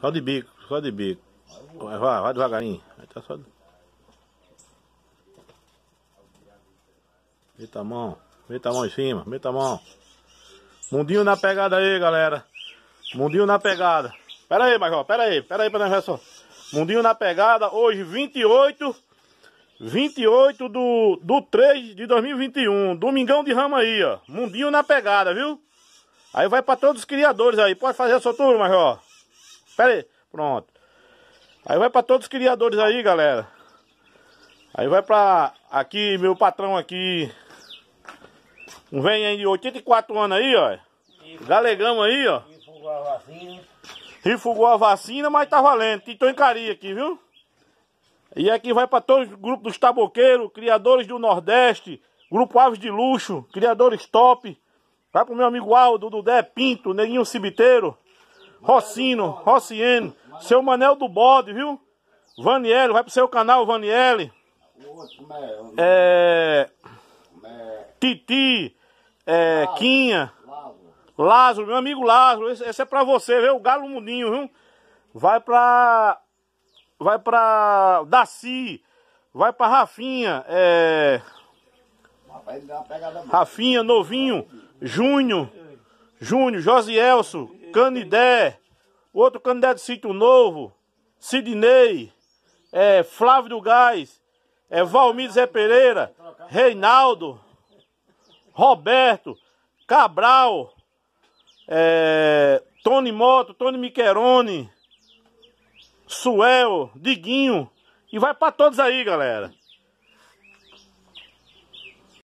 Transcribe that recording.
Só de bico, só de bico. Vai, vai, vai devagarinho. Aí tá só. Meta a mão. Meta a mão em cima. Meta a mão. Mundinho na pegada aí, galera. Mundinho na pegada. Pera aí, Major. Pera aí. Pera aí pra nós ver só. Mundinho na pegada. Hoje, 28. 28 do, do 3 de 2021. Domingão de rama aí, ó. Mundinho na pegada, viu? Aí vai para todos os criadores aí. Pode fazer a turma, Major. Pera aí. Pronto. Aí vai para todos os criadores aí, galera. Aí vai para aqui, meu patrão aqui. Um vem aí de 84 anos aí, ó. Galegão aí, ó. Rifugou a vacina. Refugou a vacina, mas tá valendo. Titoncaria aqui, viu? E aqui é vai para todos os grupos dos taboqueiros, criadores do Nordeste, grupo Aves de Luxo, criadores top. Vai pro meu amigo Aldo, Dudé, Pinto, Neguinho Cibiteiro, Rocino, Rocieno, seu Manel do Bode, viu? Vaniele, vai pro seu canal, Vaniele. É, Titi, é, Quinha, Lázaro, meu amigo Lázaro, esse, esse é pra você, viu? O Galo Mundinho, viu? Vai pra. Vai pra Daci, vai pra Rafinha, é. Rafinha, novinho. Junho, Júnior, Josielso, Canidé, outro candidato de Sítio Novo, Sidney, é, Flávio do Gás, é, Valmir Zé Pereira, Reinaldo, Roberto, Cabral, é, Tony Moto, Tony Miquerone, Suel, Diguinho. E vai para todos aí, galera.